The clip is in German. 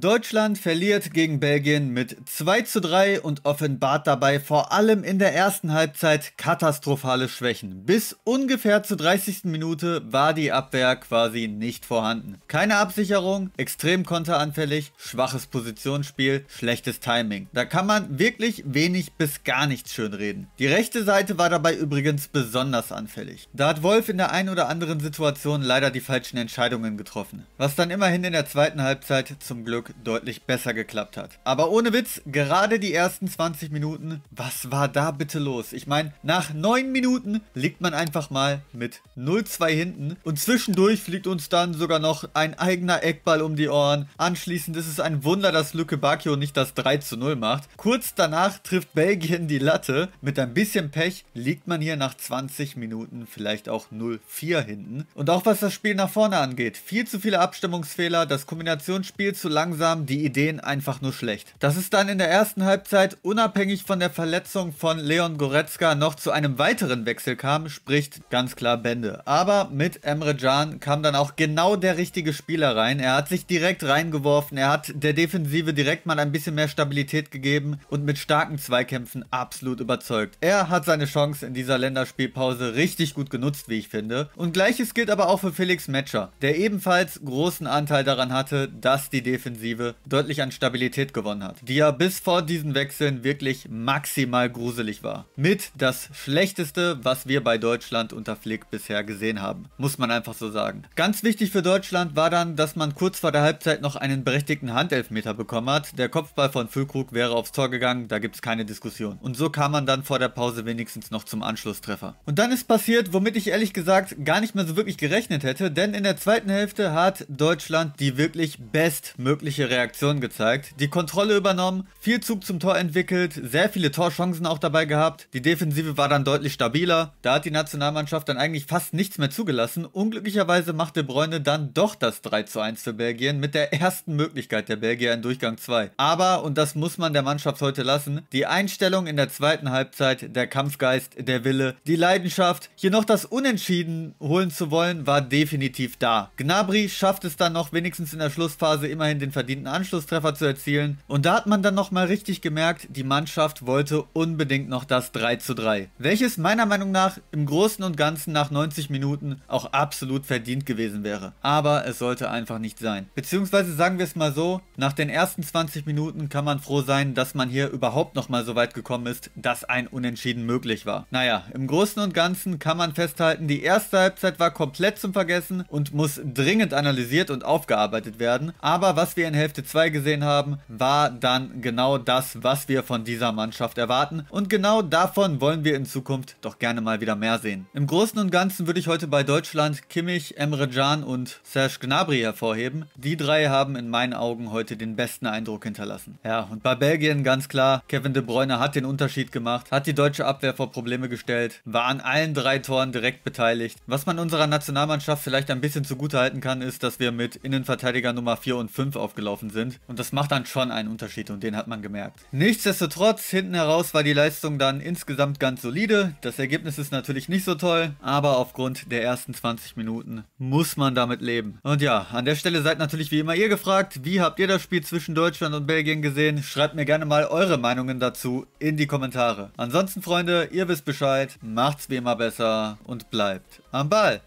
Deutschland verliert gegen Belgien mit 2 zu 3 und offenbart dabei vor allem in der ersten Halbzeit katastrophale Schwächen. Bis ungefähr zur 30. Minute war die Abwehr quasi nicht vorhanden. Keine Absicherung, extrem konteranfällig, schwaches Positionsspiel, schlechtes Timing. Da kann man wirklich wenig bis gar nichts schönreden. Die rechte Seite war dabei übrigens besonders anfällig. Da hat Wolf in der einen oder anderen Situation leider die falschen Entscheidungen getroffen, was dann immerhin in der zweiten Halbzeit zum Glück Osnabrück deutlich besser geklappt hat. Aber ohne Witz, gerade die ersten 20 Minuten, was war da bitte los? Ich meine, nach 9 Minuten liegt man einfach mal mit 0-2 hinten und zwischendurch fliegt uns dann sogar noch ein eigener Eckball um die Ohren. Anschließend ist es ein Wunder, dass Lücke Bacchio nicht das 3 zu 0 macht. Kurz danach trifft Belgien die Latte. Mit ein bisschen Pech liegt man hier nach 20 Minuten vielleicht auch 0-4 hinten. Und auch was das Spiel nach vorne angeht, viel zu viele Abstimmungsfehler, das Kombinationsspiel zu lang langsam die Ideen einfach nur schlecht. Das ist dann in der ersten Halbzeit unabhängig von der Verletzung von Leon Goretzka noch zu einem weiteren Wechsel kam, spricht ganz klar Bände. Aber mit Emre Can kam dann auch genau der richtige Spieler rein. Er hat sich direkt reingeworfen, er hat der Defensive direkt mal ein bisschen mehr Stabilität gegeben und mit starken Zweikämpfen absolut überzeugt. Er hat seine Chance in dieser Länderspielpause richtig gut genutzt, wie ich finde. Und gleiches gilt aber auch für Felix Metscher, der ebenfalls großen Anteil daran hatte, dass die Defensive Defensive deutlich an Stabilität gewonnen hat, die ja bis vor diesen Wechseln wirklich maximal gruselig war. Mit das Schlechteste, was wir bei Deutschland unter Flick bisher gesehen haben, muss man einfach so sagen. Ganz wichtig für Deutschland war dann, dass man kurz vor der Halbzeit noch einen berechtigten Handelfmeter bekommen hat. Der Kopfball von Füllkrug wäre aufs Tor gegangen, da gibt es keine Diskussion. Und so kam man dann vor der Pause wenigstens noch zum Anschlusstreffer. Und dann ist passiert, womit ich ehrlich gesagt gar nicht mehr so wirklich gerechnet hätte, denn in der zweiten Hälfte hat Deutschland die wirklich bestmögliche mögliche Reaktion gezeigt, die Kontrolle übernommen, viel Zug zum Tor entwickelt, sehr viele Torchancen auch dabei gehabt. Die Defensive war dann deutlich stabiler. Da hat die Nationalmannschaft dann eigentlich fast nichts mehr zugelassen. Unglücklicherweise machte Bräune dann doch das 3 zu 1 für Belgien mit der ersten Möglichkeit der Belgier in Durchgang 2. Aber, und das muss man der Mannschaft heute lassen, die Einstellung in der zweiten Halbzeit, der Kampfgeist, der Wille, die Leidenschaft, hier noch das Unentschieden holen zu wollen, war definitiv da. Gnabry schafft es dann noch wenigstens in der Schlussphase immerhin den verdienten Anschlusstreffer zu erzielen. Und da hat man dann nochmal richtig gemerkt, die Mannschaft wollte unbedingt noch das 3 zu 3. Welches meiner Meinung nach im Großen und Ganzen nach 90 Minuten auch absolut verdient gewesen wäre. Aber es sollte einfach nicht sein. Beziehungsweise sagen wir es mal so, nach den ersten 20 Minuten kann man froh sein, dass man hier überhaupt nochmal so weit gekommen ist, dass ein Unentschieden möglich war. Naja, im Großen und Ganzen kann man festhalten, die erste Halbzeit war komplett zum Vergessen und muss dringend analysiert und aufgearbeitet werden. Aber was wir wir in Hälfte 2 gesehen haben, war dann genau das, was wir von dieser Mannschaft erwarten. Und genau davon wollen wir in Zukunft doch gerne mal wieder mehr sehen. Im Großen und Ganzen würde ich heute bei Deutschland Kimmich, Emre Can und Serge Gnabry hervorheben. Die drei haben in meinen Augen heute den besten Eindruck hinterlassen. Ja, und bei Belgien ganz klar, Kevin De Bruyne hat den Unterschied gemacht, hat die deutsche Abwehr vor Probleme gestellt, war an allen drei Toren direkt beteiligt. Was man unserer Nationalmannschaft vielleicht ein bisschen zugute halten kann, ist, dass wir mit Innenverteidiger Nummer 4 und 5 auf aufgelaufen sind. Und das macht dann schon einen Unterschied und den hat man gemerkt. Nichtsdestotrotz, hinten heraus war die Leistung dann insgesamt ganz solide. Das Ergebnis ist natürlich nicht so toll, aber aufgrund der ersten 20 Minuten muss man damit leben. Und ja, an der Stelle seid natürlich wie immer ihr gefragt, wie habt ihr das Spiel zwischen Deutschland und Belgien gesehen? Schreibt mir gerne mal eure Meinungen dazu in die Kommentare. Ansonsten, Freunde, ihr wisst Bescheid, macht's wie immer besser und bleibt am Ball.